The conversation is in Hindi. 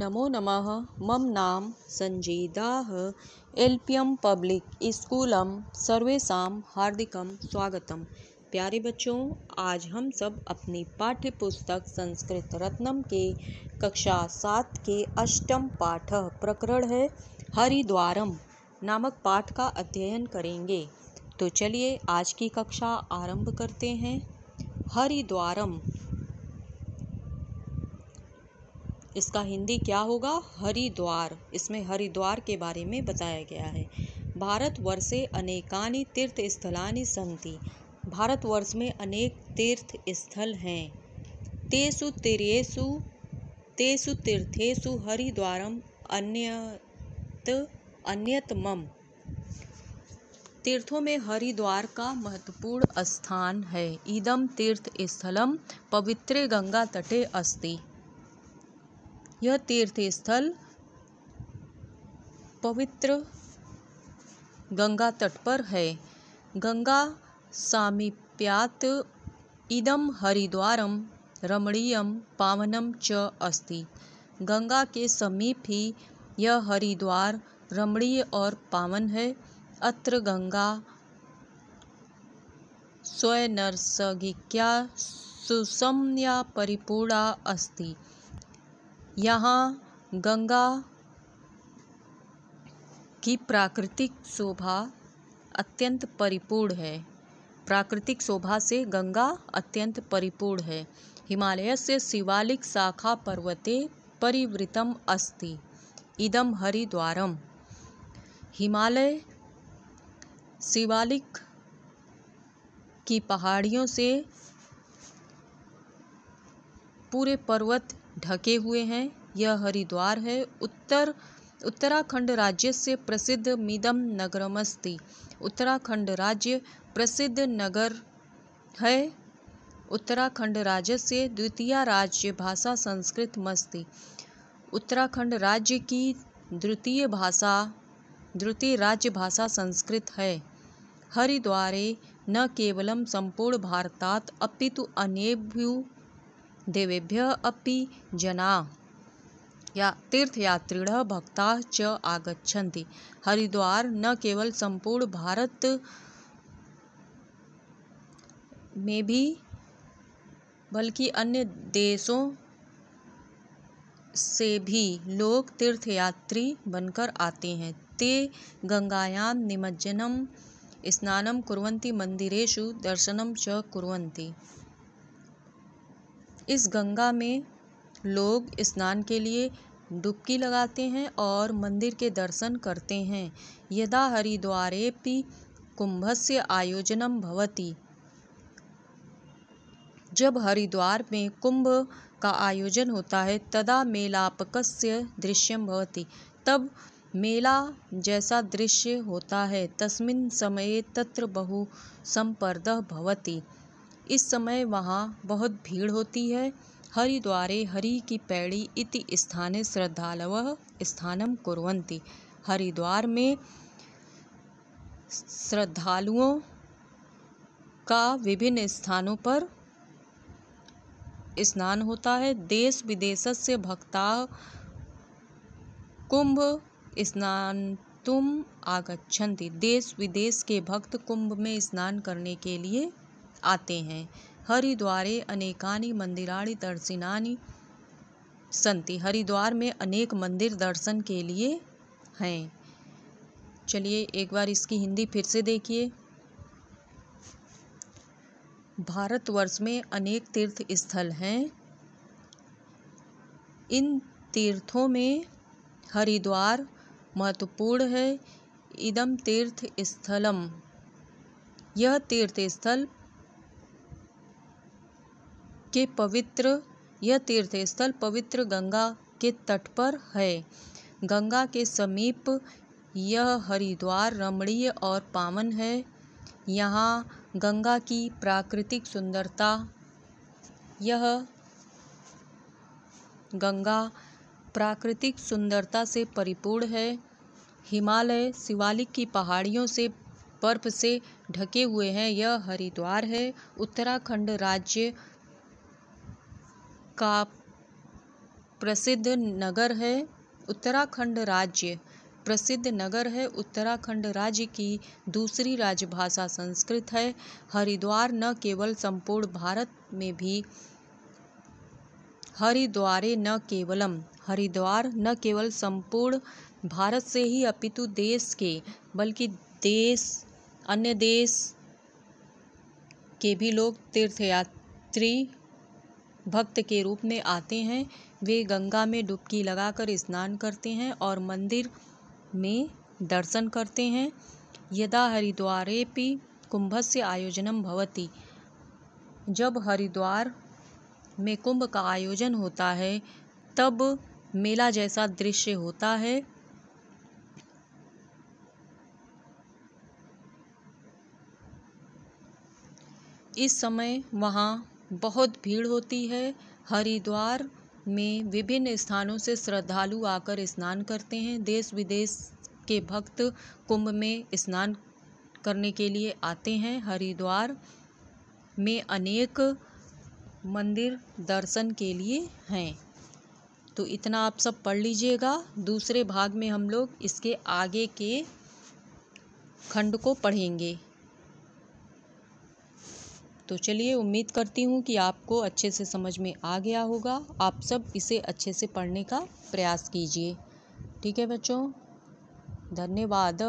नमो नमः मम नाम Sanjida L P M public स्कूलम सर्वेषाम हार्दिक स्वागतम प्यारे बच्चों आज हम सब अपनी पाठ्य पुस्तक संस्कृत रत्नम के कक्षा सात के अष्टम पाठ प्रकरण है हरिद्वारम नामक पाठ का अध्ययन करेंगे तो चलिए आज की कक्षा आरंभ करते हैं हरिद्वारम इसका हिंदी क्या होगा हरिद्वार इसमें हरिद्वार के बारे में बताया गया है भारतवर्षे अनेकानि तीर्थ स्थला सन्ति भारतवर्ष में अनेक तीर्थ स्थल हैं तेसु तिरेसु तेसु तीर्थेसु हरिद्वारम अन्यत अन्यतमम तीर्थों में हरिद्वार का महत्वपूर्ण स्थान है इदम तीर्थ स्थलम पवित्रे गंगा तटे अस्ति यह तीर्थ स्थल पवित्र गंगा तट पर है गंगा सामीप्यात इदम हरिद्वारं रमणीयं पावनं च अस्ति गंगा के समीप ही यह हरिद्वार रमणीय और पावन है अत्र गंगा स्वयनर्सगिक्या सुसम्या परिपूर्णा अस्ति यहाँ गंगा की प्राकृतिक शोभा अत्यंत परिपूर्ण है प्राकृतिक शोभा से गंगा अत्यंत परिपूर्ण है हिमालय से शिवालिक शाखा पर्वते परिवृतम अस्ति इदम हरिद्वारम हिमालय शिवालिक की पहाड़ियों से पूरे पर्वत ढके हुए हैं यह हरिद्वार है उत्तर उत्तराखंड राज्य से प्रसिद्ध मिदम नगरमस्ति उत्तराखंड राज्य प्रसिद्ध नगर है उत्तराखंड राज्य से द्वितीय राज्य भाषा संस्कृत मस्ती उत्तराखंड राज्य की द्वितीय भाषा द्वितीय राज्य भाषा संस्कृत है हरिद्वारे न संपूर्ण भारतात अपितु अनेभ्यो देवेभ्य अपि जना या तीर्थयात्रिणः भक्ता च आगछति हरिद्वार न केवल संपूर्ण भारत में भी बल्कि अन्य देशों से भी लोग तीर्थयात्री बनकर आते हैं ते गङ्गायां निमज्जनम स्नान कुर्वन्ति मंदिरेशु दर्शन च कुर्वन्ति इस गंगा में लोग स्नान के लिए डुबकी लगाते हैं और मंदिर के दर्शन करते हैं यदा कुंभ से आयोजनम भवती जब हरिद्वार में कुंभ का आयोजन होता है तदा मेलापक दृश्यम भवती तब मेला जैसा दृश्य होता है तस्मिन् समये तत्र बहु संपर्द भवति इस समय वहाँ बहुत भीड़ होती है हरिद्वारे हरि की पैडी इति स्थाने श्रद्धालव स्नानं कुरंती हरिद्वार में श्रद्धालुओं का विभिन्न स्थानों पर स्नान होता है देश विदेश से भक्ता कुंभ स्नान तुम आगच्छन्ति देश विदेश के भक्त कुंभ में स्नान करने के लिए आते हैं हरिद्वारे अनेकानी मंदिराणी दर्शनानी संति हरिद्वार में अनेक मंदिर दर्शन के लिए हैं चलिए एक बार इसकी हिंदी फिर से देखिए भारतवर्ष में अनेक तीर्थ स्थल हैं इन तीर्थों में हरिद्वार महत्वपूर्ण है इदम तीर्थ स्थलम यह तीर्थ स्थल के पवित्र यह तीर्थ स्थल पवित्र गंगा के तट पर है गंगा के समीप यह हरिद्वार रमणीय और पावन है यहाँ गंगा की प्राकृतिक सुंदरता यह गंगा प्राकृतिक सुंदरता से परिपूर्ण है हिमालय शिवालिक की पहाड़ियों से बर्फ से ढके हुए हैं यह हरिद्वार है उत्तराखंड राज्य का प्रसिद्ध नगर है उत्तराखंड राज्य प्रसिद्ध नगर है उत्तराखंड राज्य की दूसरी राजभाषा संस्कृत है हरिद्वार न केवल संपूर्ण भारत में भी हरिद्वारे न केवलम हरिद्वार न केवल संपूर्ण भारत से ही अपितु देश के बल्कि देश अन्य देश के भी लोग तीर्थयात्री भक्त के रूप में आते हैं वे गंगा में डुबकी लगाकर स्नान करते हैं और मंदिर में दर्शन करते हैं यदा हरिद्वारे कुंभ से आयोजन भवती जब हरिद्वार में कुंभ का आयोजन होता है तब मेला जैसा दृश्य होता है इस समय वहाँ बहुत भीड़ होती है हरिद्वार में विभिन्न स्थानों से श्रद्धालु आकर स्नान करते हैं देश विदेश के भक्त कुंभ में स्नान करने के लिए आते हैं हरिद्वार में अनेक मंदिर दर्शन के लिए हैं तो इतना आप सब पढ़ लीजिएगा दूसरे भाग में हम लोग इसके आगे के खंड को पढ़ेंगे तो चलिए उम्मीद करती हूँ कि आपको अच्छे से समझ में आ गया होगा आप सब इसे अच्छे से पढ़ने का प्रयास कीजिए ठीक है बच्चों धन्यवाद